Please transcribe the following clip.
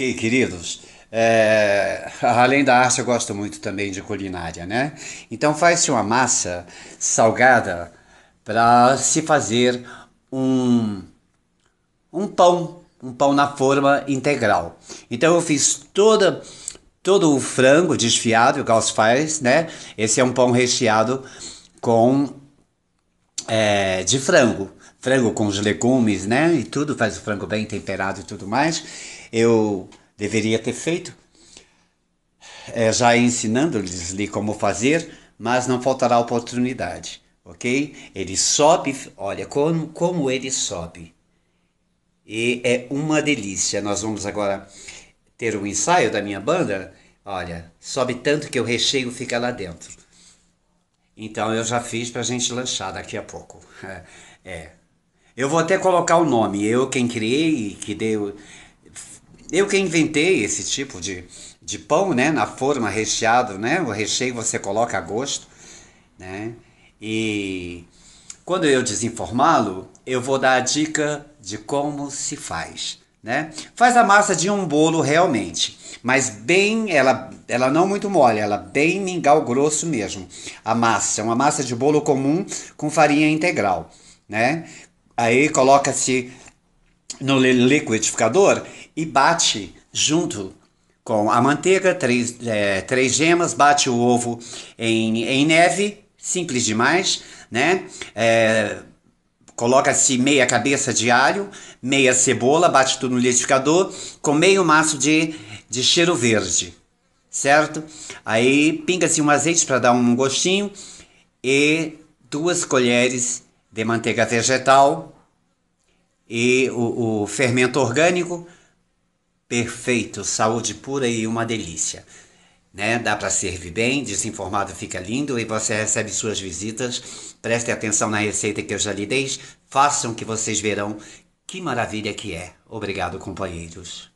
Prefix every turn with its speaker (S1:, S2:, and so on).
S1: Ok, queridos. É, além da arte, eu gosto muito também de culinária, né? Então faz-se uma massa salgada para se fazer um, um pão, um pão na forma integral. Então eu fiz toda todo o frango desfiado, o Gauss faz, né? Esse é um pão recheado com é, de frango. Frango com os legumes, né? E tudo, faz o frango bem temperado e tudo mais. Eu deveria ter feito, é, já ensinando-lhes como fazer, mas não faltará oportunidade, ok? Ele sobe, olha como, como ele sobe. E é uma delícia. Nós vamos agora ter um ensaio da minha banda. Olha, sobe tanto que o recheio fica lá dentro. Então eu já fiz para a gente lançar daqui a pouco. É. Eu vou até colocar o nome. Eu quem criei, que deu. Eu que inventei esse tipo de, de pão, né? Na forma recheado, né? O recheio você coloca a gosto, né? E quando eu desinformá-lo, eu vou dar a dica de como se faz né? Faz a massa de um bolo realmente, mas bem, ela, ela não muito mole, ela bem mingau grosso mesmo. A massa, é uma massa de bolo comum com farinha integral, né? Aí coloca-se no liquidificador e bate junto com a manteiga, três, é, três gemas, bate o ovo em, em neve, simples demais, né? É, Coloca-se meia cabeça de alho, meia cebola, bate tudo no liquidificador, com meio maço de, de cheiro verde, certo? Aí pinga-se um azeite para dar um gostinho e duas colheres de manteiga vegetal e o, o fermento orgânico. Perfeito, saúde pura e uma delícia né? Dá para servir bem, desinformado fica lindo e você recebe suas visitas. Preste atenção na receita que eu já lhe dei. Façam que vocês verão que maravilha que é. Obrigado, companheiros.